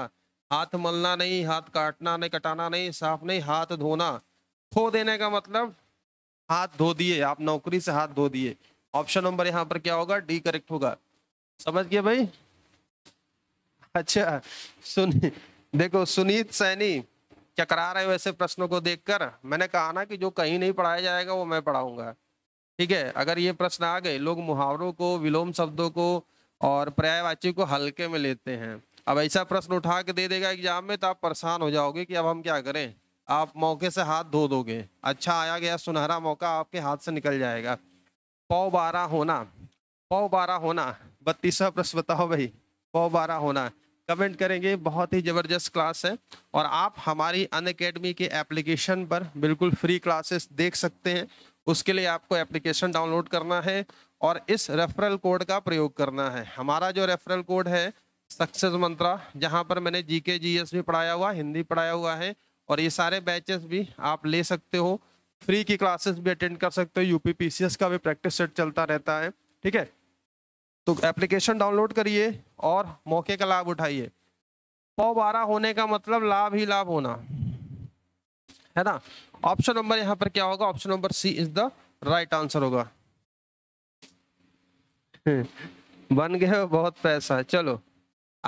हाथ मलना नहीं हाथ काटना नहीं कटाना नहीं साफ नहीं हाथ धोना खो देने का मतलब हाथ धो दिए आप नौकरी से हाथ धो दिए ऑप्शन नंबर यहाँ पर क्या होगा डी करेक्ट होगा समझ गए भाई अच्छा सुन देखो सुनीत सैनी चकरा रहे हो ऐसे प्रश्नों को देखकर मैंने कहा ना कि जो कहीं नहीं पढ़ाया जाएगा वो मैं पढ़ाऊंगा ठीक है अगर ये प्रश्न आ गए लोग मुहावरों को विलोम शब्दों को और पर्यायवाची को हल्के में लेते हैं अब ऐसा प्रश्न उठा के दे देगा एग्जाम में तो आप परेशान हो जाओगे कि अब हम क्या करें आप मौके से हाथ धो दोगे अच्छा आया गया सुनहरा मौका आपके हाथ से निकल जाएगा पौ बारह होना पौ बारह होना बत्तीसवा प्रश्न बताओ भाई पौ बारह होना कमेंट करेंगे बहुत ही ज़बरदस्त क्लास है और आप हमारी अन अकेडमी के एप्लीकेशन पर बिल्कुल फ्री क्लासेस देख सकते हैं उसके लिए आपको एप्लीकेशन डाउनलोड करना है और इस रेफरल कोड का प्रयोग करना है हमारा जो रेफरल कोड है सक्सेस मंत्रा जहाँ पर मैंने जी के जी एस भी पढ़ाया हुआ हिंदी पढ़ाया हुआ है और ये सारे बैचेस भी आप ले सकते हो फ्री की क्लासेस भी अटेंड कर सकते हो यूपीपीसीएस का भी प्रैक्टिस सेट चलता रहता है ठीक है तो एप्लीकेशन डाउनलोड करिए और मौके का लाभ उठाइए पौ बारह होने का मतलब लाभ ही लाभ होना है ना ऑप्शन नंबर यहां पर क्या होगा option number C is the right answer होगा (laughs) बन गए बहुत पैसा चलो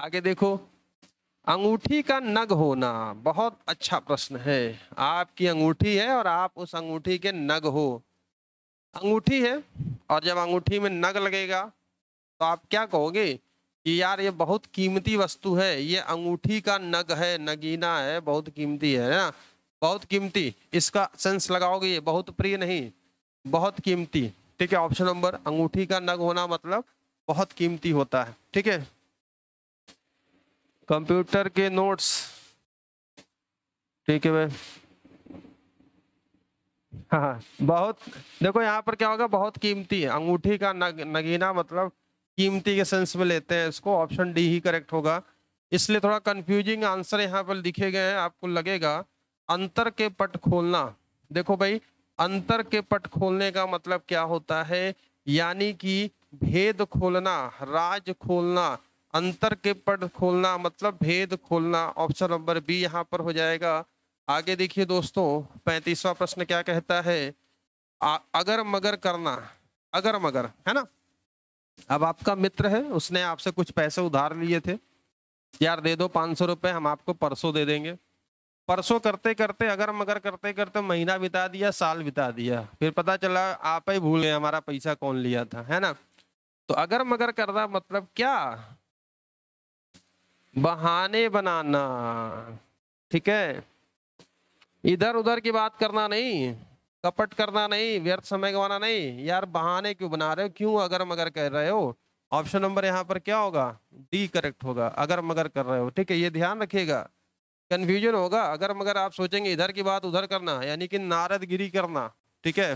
आगे देखो अंगूठी का नग होना बहुत अच्छा प्रश्न है आपकी अंगूठी है और आप उस अंगूठी के नग हो अंगूठी है और जब अंगूठी में नग लगेगा तो आप क्या कहोगे कि यार ये बहुत कीमती वस्तु है ये अंगूठी का नग है नगीना है बहुत कीमती है ना बहुत कीमती इसका सेंस लगाओगे ये बहुत प्रिय नहीं बहुत कीमती ठीक है ऑप्शन नंबर अंगूठी का नग होना मतलब बहुत कीमती होता है ठीक है कंप्यूटर के नोट्स ठीक है भाई हाँ, हाँ। बहुत देखो यहाँ पर क्या होगा बहुत कीमती है अंगूठी का नग नगीना मतलब कीमती के सेंस में लेते हैं इसको ऑप्शन डी ही करेक्ट होगा इसलिए थोड़ा कंफ्यूजिंग आंसर यहाँ पर लिखे गए हैं आपको लगेगा अंतर के पट खोलना देखो भाई अंतर के पट खोलने का मतलब क्या होता है यानी कि भेद खोलना राज खोलना अंतर के पट खोलना मतलब भेद खोलना ऑप्शन नंबर बी यहाँ पर हो जाएगा आगे देखिए दोस्तों पैंतीसवा प्रश्न क्या कहता है आ, अगर मगर करना अगर मगर है ना अब आपका मित्र है उसने आपसे कुछ पैसे उधार लिए थे यार दे दो पाँच सौ रुपये हम आपको परसों दे देंगे परसों करते करते अगर मगर करते करते महीना बिता दिया साल बिता दिया फिर पता चला आप ही भूल गए हमारा पैसा कौन लिया था है ना तो अगर मगर करना मतलब क्या बहाने बनाना ठीक है इधर उधर की बात करना नहीं कपट करना नहीं व्यर्थ समय गवाना नहीं यार बहाने क्यों बना रहे हो क्यों अगर मगर कह रहे हो ऑप्शन नंबर यहाँ पर क्या होगा डी करेक्ट होगा अगर मगर कर रहे हो ठीक है ये ध्यान रखिएगा कन्फ्यूजन होगा अगर मगर आप सोचेंगे इधर की बात उधर करना यानी कि नारदगिरी करना ठीक है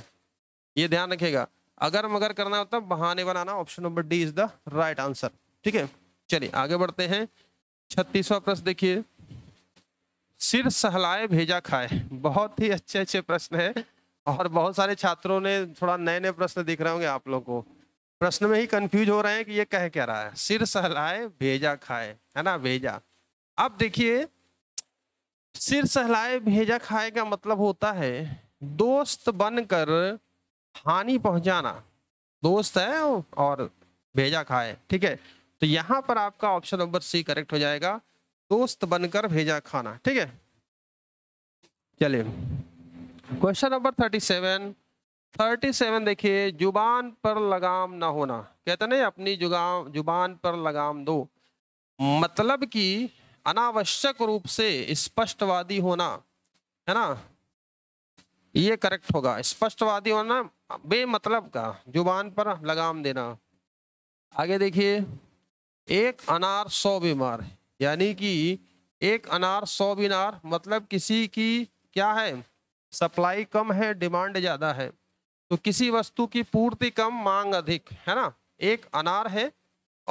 ये ध्यान रखिएगा अगर मगर करना होता है बहाने बनाना option number D is the right answer ठीक है चलिए आगे बढ़ते हैं छत्तीसवा प्रश्न देखिए सिर सहलाए भेजा खाए बहुत ही अच्छे अच्छे प्रश्न है और हाँ। बहुत सारे छात्रों ने थोड़ा नए नए प्रश्न दिख रहे होंगे आप लोग को प्रश्न में ही कंफ्यूज हो रहे हैं कि ये कह क्या रहा है सिर सहलाए भेजा खाए है ना भेजा अब देखिए सिर सहलाए भेजा खाए का मतलब होता है दोस्त बनकर हानि पहुंचाना दोस्त है और भेजा खाए ठीक है तो यहाँ पर आपका ऑप्शन नंबर सी करेक्ट हो जाएगा दोस्त बनकर भेजा खाना ठीक है चलिए question number thirty seven thirty seven देखिए जुबान पर लगाम ना होना कहते ना अपनी जुगाम जुबान पर लगाम दो मतलब कि अनावश्यक रूप से स्पष्टवादी होना है ना ये करेक्ट होगा स्पष्टवादी होना बेमतलब का जुबान पर लगाम देना आगे देखिए एक अनार सौ बीमार यानी कि एक अनार सौ बीमार मतलब किसी की क्या है सप्लाई कम है डिमांड ज़्यादा है तो किसी वस्तु की पूर्ति कम मांग अधिक है ना एक अनार है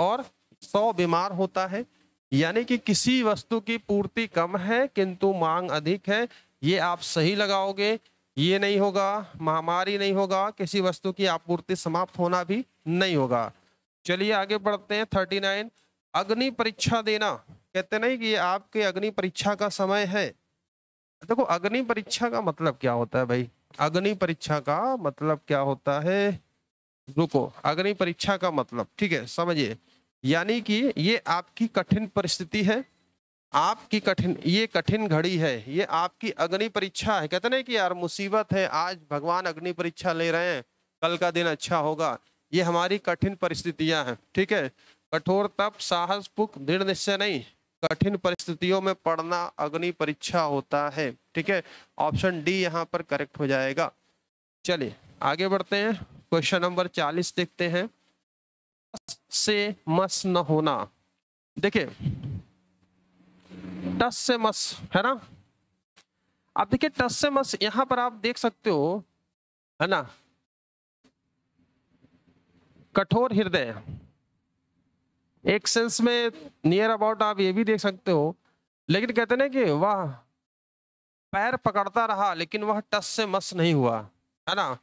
और सौ बीमार होता है यानी कि किसी वस्तु की पूर्ति कम है किंतु मांग अधिक है ये आप सही लगाओगे ये नहीं होगा महामारी नहीं होगा किसी वस्तु की आपूर्ति समाप्त होना भी नहीं होगा चलिए आगे बढ़ते हैं थर्टी नाइन अग्नि परीक्षा देना कहते नहीं कि ये आपके अग्नि परीक्षा का समय है देखो अग्नि परीक्षा का मतलब क्या होता है भाई अग्नि परीक्षा का मतलब क्या होता है रुको अग्नि परीक्षा का मतलब ठीक है समझिए यानी कि ये आपकी कठिन परिस्थिति है आपकी कठिन ये कठिन घड़ी है ये आपकी अग्नि परीक्षा है कहते ना कि यार मुसीबत है आज भगवान अग्नि परीक्षा ले रहे हैं कल का दिन अच्छा होगा ये हमारी कठिन परिस्थितियां हैं ठीक है कठोर तप साहस पुख दृढ़ निश्चय नहीं कठिन परिस्थितियों में पढ़ना अग्नि परीक्षा होता है ठीक है ऑप्शन डी यहाँ पर करेक्ट हो जाएगा चलिए आगे बढ़ते हैं क्वेश्चन नंबर चालीस देखते हैं से मस न होना देखिए टस से मस है ना अब देखिए टस से मस यहां पर आप देख सकते हो है ना कठोर हृदय एक सेंस में नियर अबाउट आप ये भी देख सकते हो लेकिन कहते ना कि वह पैर पकड़ता रहा लेकिन वह टस से मस नहीं हुआ है ना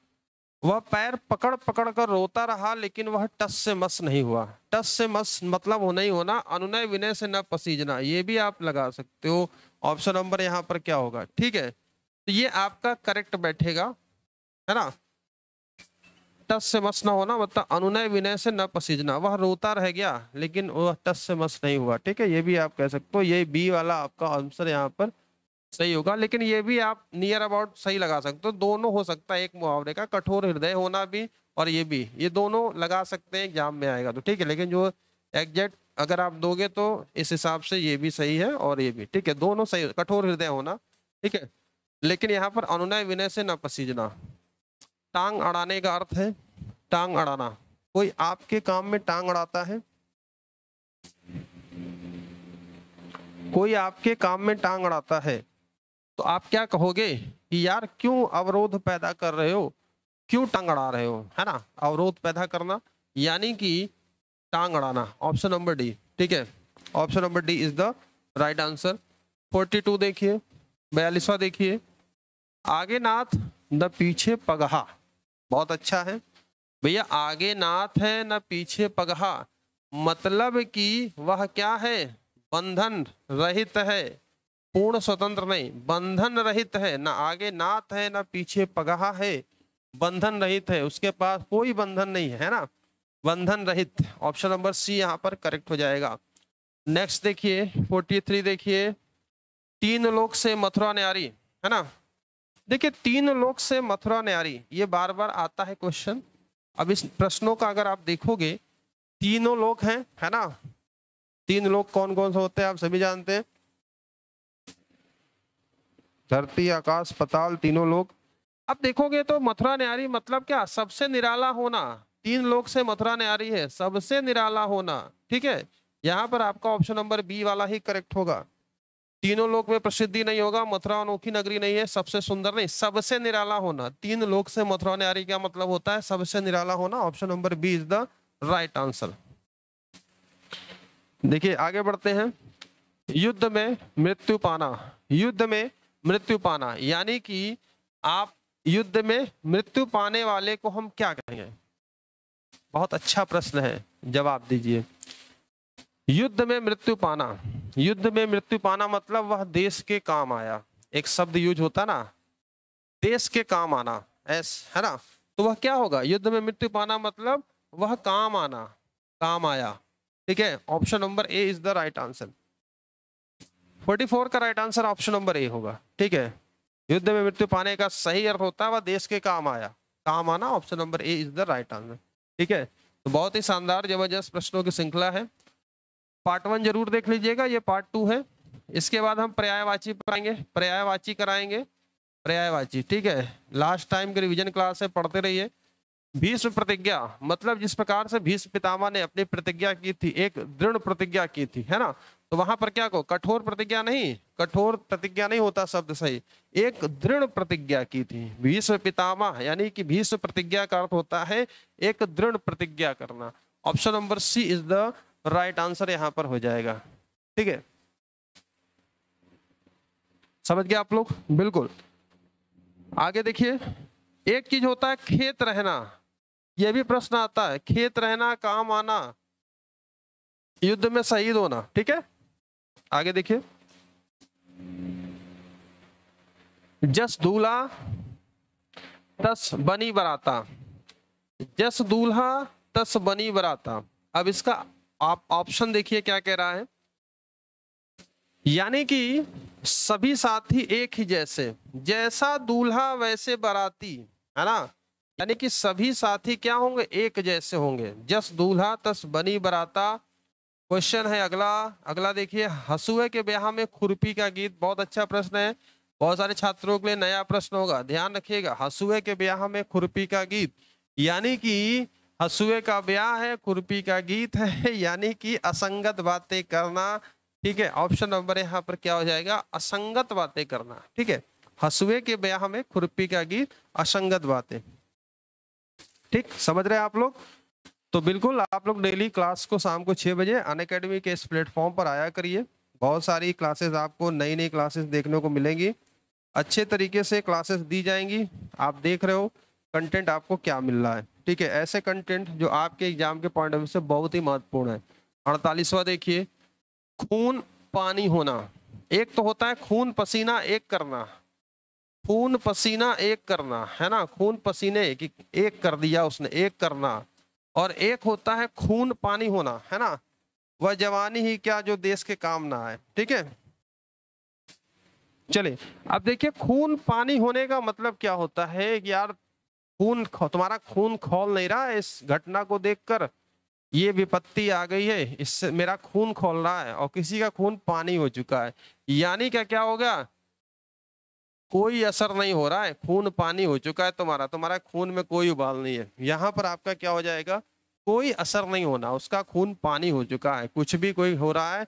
वह पैर पकड़ पकड़ कर रोता रहा लेकिन वह टस से मस नहीं हुआ टस से मस मतलब हो नहीं होना अनुनय विनय से न पसीजना ये भी आप लगा सकते हो ऑप्शन नंबर यहाँ पर क्या होगा ठीक है तो ये आपका करेक्ट बैठेगा है ना टस से मस ना होना मतलब अनुनय विनय से न पसीजना वह रोता रह गया लेकिन वह टस से मस नहीं हुआ ठीक है ये भी आप कह सकते हो ये बी वाला आपका आंसर यहाँ पर सही होगा लेकिन ये भी आप नियर अबाउट सही लगा सकते हो दोनों हो सकता है एक मुहावरे का कठोर हृदय होना भी और ये भी ये दोनों लगा सकते हैं एग्जाम में आएगा तो ठीक है लेकिन जो एग्जैक्ट अगर आप दोगे तो इस हिसाब से ये भी सही है और ये भी ठीक है दोनों सही कठोर हृदय होना ठीक है लेकिन यहाँ पर अनुनय विनय से न पसीजना टांग अड़ाने का अर्थ है टांग अड़ाना कोई आपके काम में टांग अड़ाता है कोई आपके काम में टांग अड़ाता है तो आप क्या कहोगे कि यार क्यों अवरोध पैदा कर रहे हो क्यों टांग अड़ा रहे हो है ना अवरोध पैदा करना यानी कि टांग अड़ाना ऑप्शन नंबर डी ठीक है option number D is the right answer forty two देखिए बयालीसवा देखिए आगे नाथ द पीछे पगहा बहुत अच्छा है भैया आगे नाथ है ना पीछे पगहा मतलब कि वह क्या है बंधन रहित है पूर्ण स्वतंत्र नहीं बंधन रहित है ना आगे नाथ है ना पीछे पगहा है बंधन रहित है उसके पास कोई बंधन नहीं है ना बंधन रहित ऑप्शन नंबर सी यहाँ पर करेक्ट हो जाएगा नेक्स्ट देखिए फोर्टी थ्री देखिए तीन लोग से मथुरा न्यारी है ना देखिए तीन लोक से मथुरा न्यारी ये बार बार आता है क्वेश्चन अब इस प्रश्नों का अगर आप देखोगे तीनों लोक हैं है ना तीन लोग कौन कौन से होते हैं आप सभी जानते हैं धरती आकाश पताल तीनों लोग अब देखोगे तो मथुरा न्यारी मतलब क्या सबसे निराला होना तीन लोग से मथुरा न्यारी है सबसे निराला होना ठीक है यहाँ पर आपका ऑप्शन नंबर बी वाला ही करेक्ट होगा तीनों लोक में प्रसिद्धि नहीं होगा मथुरा अनोखी नगरी नहीं है सबसे सुंदर नहीं सबसे निराला होना तीन लोक से मथुरा नारी क्या मतलब होता है सबसे निराला होना option number B is the right answer देखिए आगे बढ़ते हैं युद्ध में मृत्यु पाना युद्ध में मृत्यु पाना यानी कि आप युद्ध में मृत्यु पाने वाले को हम क्या कहेंगे बहुत अच्छा प्रश्न है जवाब दीजिए युद्ध में मृत्यु पाना युद्ध में मृत्यु पाना मतलब वह देश के काम आया एक शब्द यूज होता ना देश के काम आना एस है ना तो वह क्या होगा युद्ध में मृत्यु पाना मतलब वह काम आना काम आया ठीक है option number A is the right answer 44 का right answer option number A होगा ठीक है युद्ध में मृत्यु पाने का सही अर्थ होता है वह देश के काम आया काम आना option number A is the right answer ठीक है तो बहुत ही शानदार जबरदस्त प्रश्नों की श्रृंखला है पार्ट वन जरूर देख लीजिएगा ये पार्ट टू है इसके बाद हम पर्यायवाची पढ़ाएंगे पर्यायवाची कराएंगे पर्यायवाची ठीक है लास्ट टाइम के रिविजन क्लास है पढ़ते रहिए भीष्म प्रतिज्ञा मतलब जिस प्रकार से भीष्म पितामह ने अपनी प्रतिज्ञा की थी एक दृढ़ प्रतिज्ञा की थी है ना तो वहां पर क्या को कठोर प्रतिज्ञा नहीं कठोर प्रतिज्ञा नहीं होता शब्द सही एक दृढ़ प्रतिज्ञा की थी भीष्म पितामह यानी कि भीष्म प्रतिज्ञा का अर्थ होता है एक दृढ़ प्रतिज्ञा करना option number C is the right answer यहाँ पर हो जाएगा ठीक है समझ गया आप लोग बिल्कुल आगे देखिए एक चीज होता है खेत रहना यह भी प्रश्न आता है खेत रहना काम आना युद्ध में शहीद होना ठीक है आगे देखिए जस दूल्हा तस बनी बराता जस दूल्हा तस बनी बराता अब इसका आप ऑप्शन देखिए क्या कह रहा है यानी कि सभी साथी एक ही जैसे जैसा दूल्हा वैसे बराती है ना यानी कि सभी साथी क्या होंगे एक जैसे होंगे जस दूल्हा तस बनी बराता क्वेश्चन है अगला अगला देखिए हसुए के ब्याह में खुरपी का गीत बहुत अच्छा प्रश्न है बहुत सारे छात्रों के लिए नया प्रश्न होगा ध्यान रखिएगा हसुए के ब्याह में खुरपी का गीत यानी कि हसुए का ब्याह है खुरपी का गीत है (laughs) यानी कि असंगत बातें करना ठीक है ऑप्शन नंबर यहाँ पर क्या हो जाएगा असंगत बातें करना ठीक है हसुए के ब्याह में खुरपी का गीत असंगत बातें ठीक समझ रहे हैं आप लोग तो बिल्कुल आप लोग डेली क्लास को शाम को छः बजे अन अकेडमी के इस प्लेटफॉर्म पर आया करिए बहुत सारी क्लासेस आपको नई नई क्लासेस देखने को मिलेंगी अच्छे तरीके से क्लासेस दी जाएंगी आप देख रहे हो कंटेंट आपको क्या मिल रहा है ठीक है ऐसे कंटेंट जो आपके एग्जाम के पॉइंट ऑफ व्यू से बहुत ही महत्वपूर्ण है अड़तालीसवा देखिए खून पानी होना एक तो होता है खून पसीना एक करना खून पसीना एक करना है ना खून पसीने की एक कर दिया उसने एक करना और एक होता है खून पानी होना है ना वह जवानी ही क्या जो देश के काम ना आए ठीक है चलिए अब देखिए खून पानी होने का मतलब क्या होता है यार खून तुम्हारा खून खोल नहीं रहा है इस घटना को देखकर ये विपत्ति आ गई है इससे मेरा खून खोल रहा है और किसी का खून पानी हो चुका है यानी क्या क्या हो गया कोई असर नहीं हो रहा है खून पानी हो चुका है तुम्हारा तुम्हारा खून में कोई उबाल नहीं है यहाँ पर आपका क्या हो जाएगा कोई असर नहीं होना उसका खून पानी हो चुका है कुछ भी कोई हो रहा है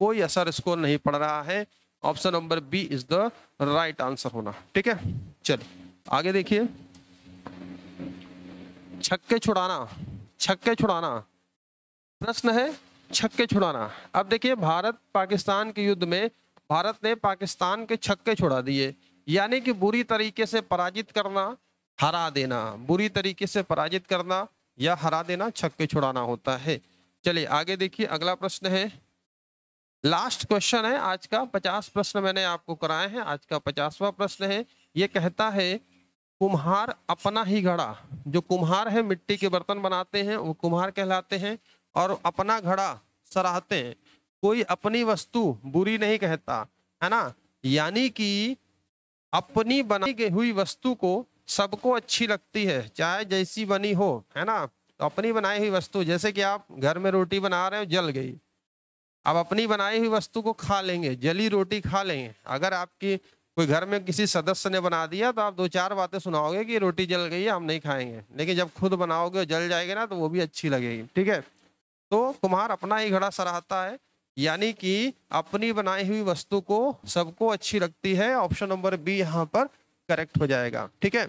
कोई असर इसको नहीं पड़ रहा है option number B is the right answer होना ठीक है चलिए आगे देखिए छक्के छुड़ाना छक्के छुड़ाना प्रश्न है छक्के छुड़ाना अब देखिए भारत पाकिस्तान के युद्ध में भारत ने पाकिस्तान के छक्के छुड़ा दिए यानी कि बुरी तरीके से पराजित करना हरा देना बुरी तरीके से पराजित करना या हरा देना छक्के छुड़ाना होता है चलिए आगे देखिए अगला प्रश्न है लास्ट क्वेश्चन है आज का पचास प्रश्न मैंने आपको कराए हैं आज का पचासवा प्रश्न है ये कहता है कुम्हार अपना ही घड़ा जो कुम्हार है मिट्टी के बर्तन बनाते हैं वो कुम्हार कहलाते हैं और अपना घड़ा सराहते हैं कोई अपनी वस्तु बुरी नहीं कहता है ना यानी कि अपनी बनाई हुई वस्तु को सबको अच्छी लगती है चाहे जैसी बनी हो है ना तो अपनी बनाई हुई वस्तु जैसे कि आप घर में रोटी बना रहे हो जल गई अब अपनी बनाई हुई वस्तु को खा लेंगे जली रोटी खा लेंगे अगर आपकी कोई घर में किसी सदस्य ने बना दिया तो आप दो चार बातें सुनाओगे कि रोटी जल गई है हम नहीं खाएंगे लेकिन जब खुद बनाओगे जल जाएगा ना तो वो भी अच्छी लगेगी ठीक है तो कुम्हार अपना ही घड़ा सराहता है यानी कि अपनी बनाई हुई वस्तु को सबको अच्छी लगती है ऑप्शन नंबर बी यहाँ पर करेक्ट हो जाएगा ठीक है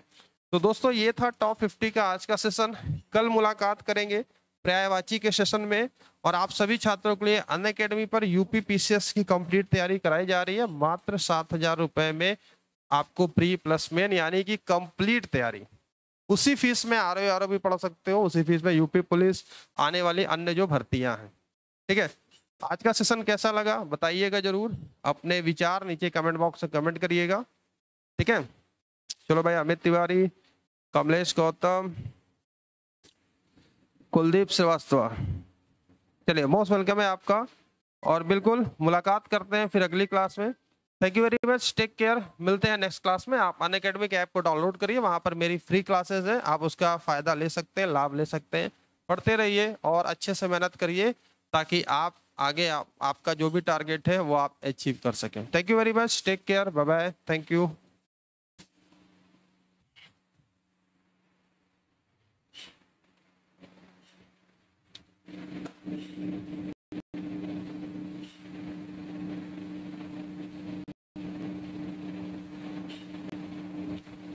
तो दोस्तों ये था टॉप फिफ्टी का आज का सेशन कल मुलाकात करेंगे पर्यायवाची के सेशन में और आप सभी छात्रों के लिए अन अकेडमी पर यूपी पीसीएस की कंप्लीट तैयारी कराई जा रही है मात्र सात हजार रुपये में आपको प्री प्लस मेन यानी कि कंप्लीट तैयारी उसी फीस में आर ओ भी पढ़ सकते हो उसी फीस में यूपी पुलिस आने वाली अन्य जो भर्तियां हैं ठीक है आज का सेशन कैसा लगा बताइएगा जरूर अपने विचार नीचे कमेंट बॉक्स में कमेंट करिएगा ठीक है चलो भाई अमित तिवारी कमलेश गौतम कुलदीप श्रीवास्तव चलिए मोस्ट वेलकम है आपका और बिल्कुल मुलाकात करते हैं फिर अगली क्लास में thank you very much take care मिलते हैं नेक्स्ट क्लास में आप अन अकेडमिक ऐप को डाउनलोड करिए वहाँ पर मेरी फ्री क्लासेज हैं आप उसका फ़ायदा ले सकते हैं लाभ ले सकते हैं पढ़ते रहिए और अच्छे से मेहनत करिए ताकि आप आगे आप, आपका जो भी टारगेट है वो आप अचीव कर सकें thank you very much take care bye bye thank you Thank you.